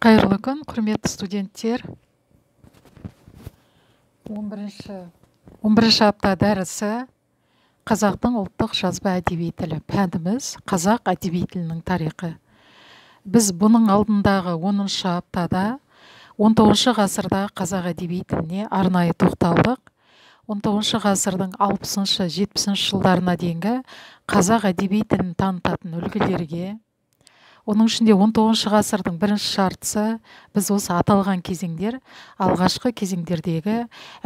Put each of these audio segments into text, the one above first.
қайырлы күн құрметті студенттер 11 бірінші апта дәрісі қазақтың ұлттық жазба әдеби тілі пәніміз қазақ әдеби тілінің тарихы біз бұның алдындағы 10 аптада 19 ғасырда қазақ әдеби тіліне арнайы тоқталдық 19 ғасырдың 60 70 жылдарына дейінгі қазақ әдеби тілін танытатын үлгілерге оның ішінде 19 ғасырдың бірінші жартысы біз осы аталған кезеңдер алғашқы кезеңдердегі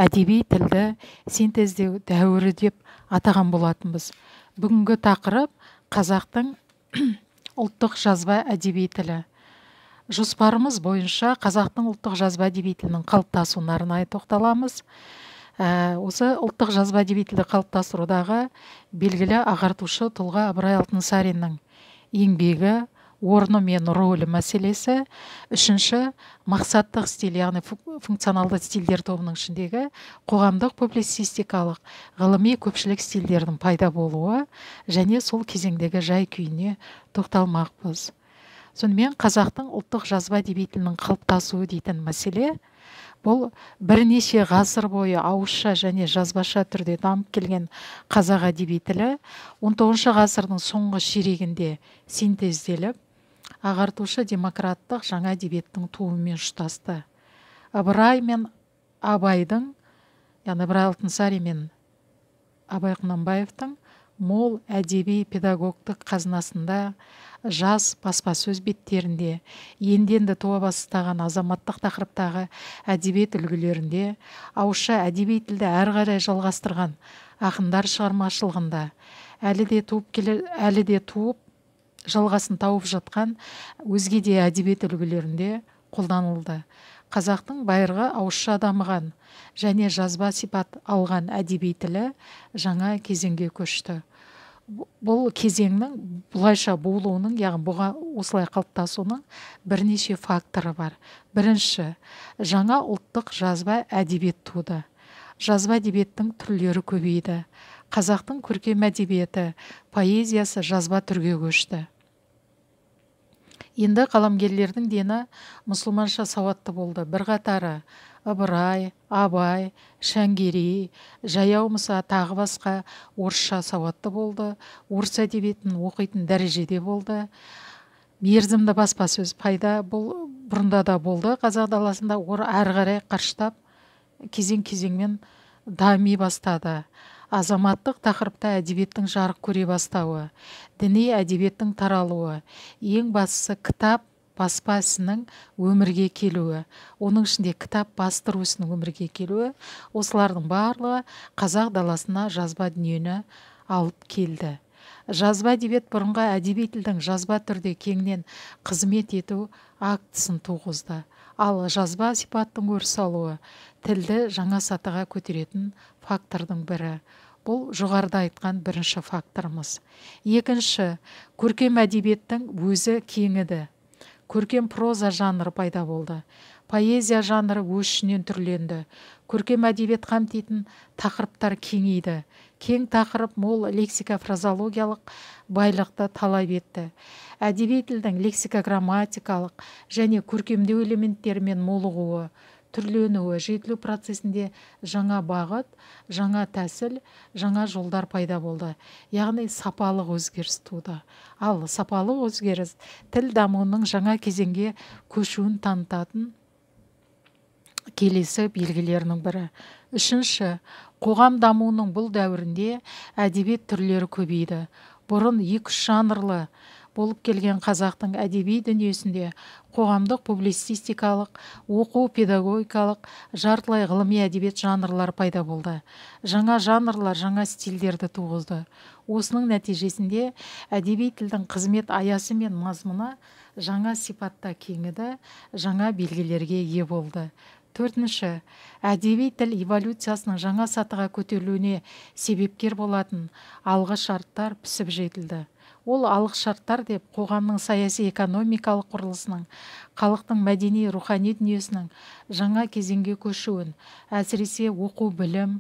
әдеби тілді синтездеу дәуірі деп атаған болатынбыз бүгінгі тақырып қазақтың ұлттық жазба әдеби тілі жоспарымыз бойынша қазақтың ұлттық жазба әдеби тілінің қалыптасуына арнайы тоқталамыз ә, осы ұлттық жазба әдеби тілді қалыптастырудағы белгілі ағартушы тұлға ыбырай алтынсариннің еңбегі орны мен рөлі мәселесі үшінші мақсаттық стиль яғни функционалды стильдер тобының ішіндегі қоғамдық публицистикалық ғылыми көпшілік стильдердің пайда болуы және сол кезеңдегі жай күйіне тоқталмақпыз сонымен қазақтың ұлттық жазба әдеби тілінің қалыптасуы дейтін мәселе бұл бірнеше ғасыр бойы ауызша және жазбаша түрде дамып келген қазақ әдеби тілі 19 ғасырдың соңғы ширегінде синтезделіп ағартушы демократтық жаңа әдебиеттің туымен ұштасты ыбырай мен абайдың яғни ыбырай алтынсарин мен абай құнанбаевтың мол әдеби педагогтық қазынасында жас баспасөз беттерінде енді енді туа бастаған азаматтық тақырыптағы әдебиет үлгілерінде ауызша әдеби тілді әрі қарай жалғастырған ақындар шығармашылығында әлі де туып келе, әлі де туып жалғасын тауып жатқан өзге де әдебиет үлгілерінде қолданылды қазақтың байырғы ауызша дамыған және жазба сипат алған әдеби тілі жаңа кезеңге көшті бұл кезеңнің бұлайша болуының яғни бұға осылай қалыптасуының бірнеше факторы бар бірінші жаңа ұлттық жазба әдебиет туды жазба әдебиеттің түрлері көбейді қазақтың көркем әдебиеті поэзиясы жазба түрге көшті енді қаламгерлердің дені мұсылманша сауатты болды бірқатары ыбырай абай шәңгерей жаяу мұса тағы басқа орысша сауатты болды орыс әдебиетін оқитын дәрежеде болды мерзімді баспасөз пайда бұл бұрында да болды қазақ даласында ор әрі қарай қарыштап кезең кезеңмен дами бастады азаматтық тақырыпта әдебиеттің жарық көре бастауы діни әдебиеттің таралуы ең бастысы кітап баспа өмірге келуі оның ішінде кітап бастыру ісінің өмірге келуі осылардың барлығы қазақ даласына жазба дүниені алып келді жазба әдебиет бұрынғы әдеби тілдің жазба түрде кеңінен қызмет ету актісін туғызды ал жазба сипаттың өріс алуы тілді жаңа сатыға көтеретін фактордың бірі бұл жоғарыда айтқан бірінші факторымыз екінші көркем әдебиеттің өзі кеңіді көркем проза жанры пайда болды поэзия жанры өз түрленді көркем әдебиет қамтитын тақырыптар кеңейді кең тақырып мол лексика фразологиялық байлықты талап етті әдеби тілдің лексика грамматикалық және көркемдеу элементтерімен молығуы түрленуі жетілу процесінде жаңа бағыт жаңа тәсіл жаңа жолдар пайда болды яғни сапалық өзгеріс туды ал сапалық өзгеріс тіл дамуының жаңа кезеңге көшуін танытатын келесі белгілерінің бірі үшінші қоғам дамуының бұл дәуірінде әдебиет түрлері көбейді бұрын екі үш жанрлы болып келген қазақтың әдеби дүниесінде қоғамдық публицистикалық оқу педагогикалық жартылай ғылыми әдебиет жанрлар пайда болды жаңа жанрлар жаңа стильдерді туғызды осының нәтижесінде әдеби тілдің қызмет аясы мен мазмұны жаңа сипатта кеңіді жаңа белгілерге ие болды төртінші әдеби тіл эволюциясының жаңа сатыға көтерілуіне себепкер болатын алғы шарттар пісіп жетілді ол шарттар деп қоғамның саяси экономикалық құрылысының халықтың мәдени рухани дүниесінің жаңа кезеңге көшуін әсіресе оқу білім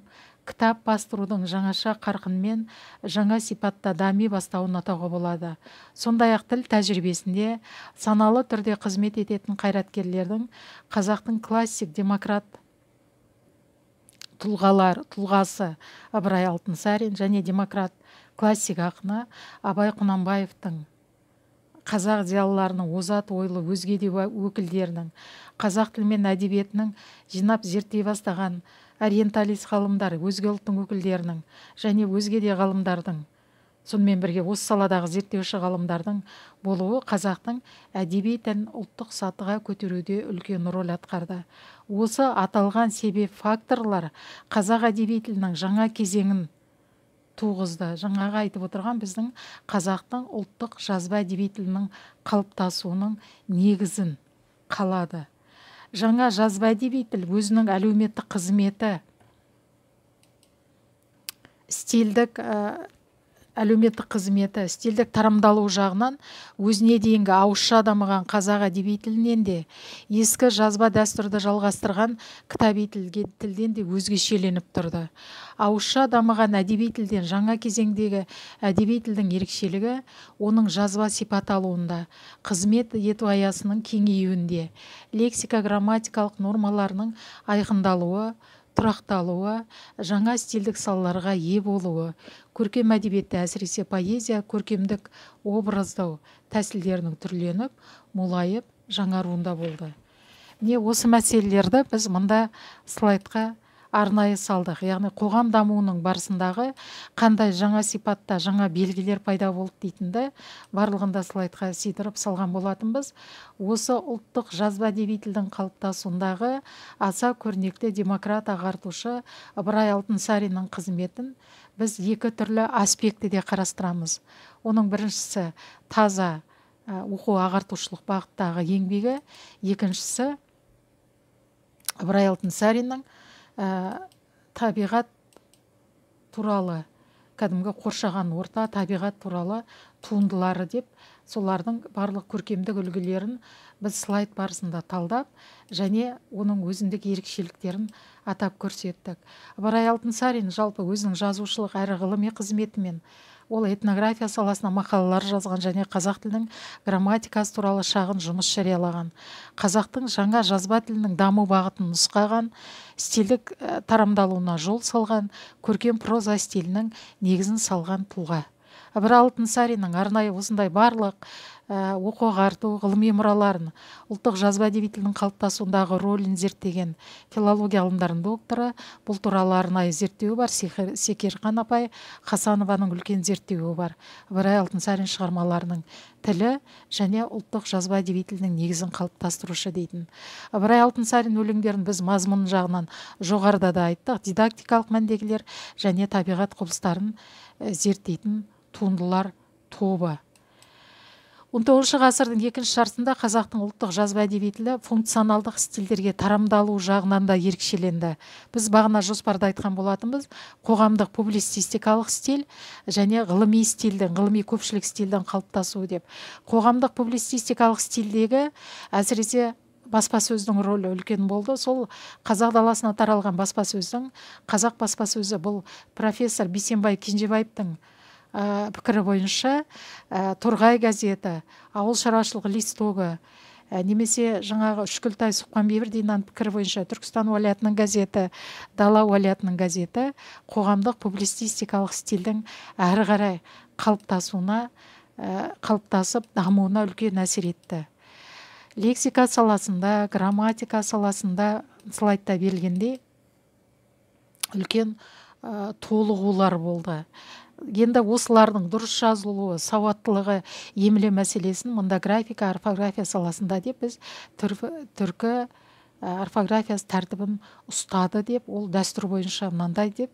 кітап бастырудың жаңаша қарқынмен жаңа сипатта дами бастауын атауға болады сондай ақ тіл тәжірибесінде саналы түрде қызмет ететін қайраткерлердің қазақтың классик демократ тұлғалар тұлғасы ыбырай алтынсарин және демократ классик ақыны абай құнанбаевтың қазақ зиялыларының озат ойлы өзге де өкілдерінің қазақ тілі мен әдебиетінің жинап зерттей бастаған ориенталист ғалымдар өзге ұлттың өкілдерінің және өзге де ғалымдардың сонымен бірге осы саладағы зерттеуші ғалымдардың болуы қазақтың әдеби тілін ұлттық сатыға көтеруде үлкен рөл атқарды осы аталған себеп факторлар қазақ әдеби тілінің жаңа кезеңін туғызды жаңағы айтып отырған біздің қазақтың ұлттық жазба әдеби тілінің қалыптасуының негізін қалады жаңа жазба әдеби тіл өзінің әлеуметтік қызметі стильдік әлеуметтік қызметі стильдік тарамдалу жағынан өзіне дейінгі ауызша дамыған қазақ әдеби тілінен де ескі жазба дәстүрді жалғастырған кітаби тілге, тілден де өзгешеленіп тұрды ауызша дамыған әдеби тілден жаңа кезеңдегі әдеби тілдің ерекшелігі оның жазба сипат алуында қызмет ету аясының кеңеюінде лексика грамматикалық нормаларының айқындалуы тұрақталуы жаңа стильдік салаларға ие болуы көркем әдебиетте әсіресе поэзия көркемдік образдау тәсілдерінің түрленіп молайып жаңаруында болды міне осы мәселелерді біз мында слайдқа арнайы салдық яғни қоғам дамуының барысындағы қандай жаңа сипатта жаңа белгілер пайда болды дейтінді барлығында да слайдқа сыйдырып салған болатынбыз осы ұлттық жазба әдеби тілдің қалыптасуындағы аса көрнекті демократ ағартушы ыбырай алтынсариннің қызметін біз екі түрлі аспектіде қарастырамыз оның біріншісі таза ә, оқу ағартушылық бағыттағы еңбегі екіншісі ыбырай алтынсариннің ә, табиғат туралы кәдімгі қоршаған орта табиғат туралы туындылары деп солардың барлық көркемдік үлгілерін біз слайд барысында талдап және оның өзіндік ерекшеліктерін атап көрсеттік ыбырай алтынсарин жалпы өзінің жазушылық әрі ғылыми қызметімен ол этнография саласына мақалалар жазған және қазақ тілінің грамматикасы туралы шағын жұмыс жариялаған қазақтың жаңа жазба тілінің даму бағытын нұсқаған стильдік э, тарамдалуына жол салған көркем проза стилінің негізін салған тұлға бір алтынсариннің арнайы осындай барлық ә, э, оқу ағарту ғылыми мұраларын ұлттық жазба әдеби тілдің қалыптасуындағы рөлін зерттеген филология ғылымдарының докторы бұл туралы арнайы зерттеуі бар секерхан апай хасанованың үлкен зерттеуі бар ыбырай алтынсарин шығармаларының тілі және ұлттық жазба әдеби тілінің негізін қалыптастырушы дейтін ыбырай алтынсарин өлеңдерін біз мазмұн жағынан жоғарыда да айттық дидактикалық мәндегілер және табиғат құбылыстарын э, зерттейтін туындылар тобы 19 ғасырдың екінші жартысында қазақтың ұлттық жазба әдеби тілі функционалдық стильдерге тарамдалу жағынан да ерекшеленді біз бағана жоспарда айтқан болатынбыз қоғамдық публицистикалық стиль және ғылыми стильдің ғылыми көпшілік стильдің қалыптасуы деп қоғамдық публицистикалық стильдегі әсіресе баспасөздің рөлі үлкен болды сол қазақ даласына таралған баспасөздің қазақ баспасөзі бұл профессор бейсенбай кенжебаевтың ә, пікірі бойынша ә, торғай газеті ауыл шаруашылығы листогы ә, немесе жаңағы үшкілтай сұқпанбердинаның пікірі бойынша түркістан уәлиятының газеті дала уәлиятының газеті қоғамдық публицистикалық стильдің әрі қарай қалыптасуына қалыптасып дамуына үлкен әсер етті лексика саласында грамматика саласында слайдта берілгендей үлкен ә, толығулар болды енді осылардың дұрыс жазылуы сауаттылығы емле мәселесін мында графика орфография саласында деп біз түркі, түркі орфографиясы тәртібін ұстады деп ол дәстүр бойынша мынандай деп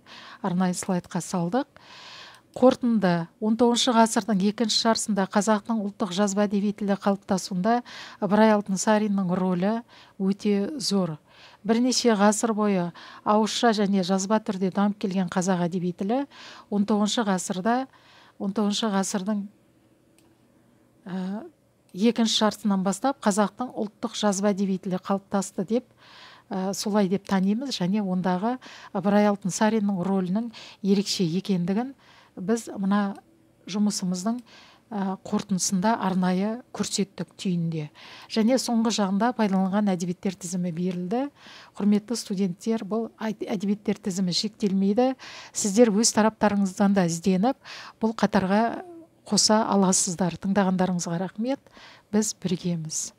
арнайы слайдқа салдық қорытынды 19 ғасырдың екінші жартысында қазақтың ұлттық жазба әдеби тілі қалыптасуында ыбырай алтынсариннің рөлі өте зор бірнеше ғасыр бойы ауызша және жазба түрде дамып келген қазақ әдеби тілі тоғызыншы ғасырда тоғызыншы ғасырдың ә, екінші жартысынан бастап қазақтың ұлттық жазба әдеби тілі қалыптасты деп ә, солай деп танимыз және ондағы ыбырай алтынсариннің рөлінің ерекше екендігін біз мына жұмысымыздың қорытындысында арнайы көрсеттік түйінде және соңғы жағында пайдаланған әдебиеттер тізімі берілді құрметті студенттер бұл әдебиеттер тізімі шектелмейді сіздер өз тараптарыңыздан да ізденіп бұл қатарға қоса аласыздар тыңдағандарыңызға рахмет біз біргеміз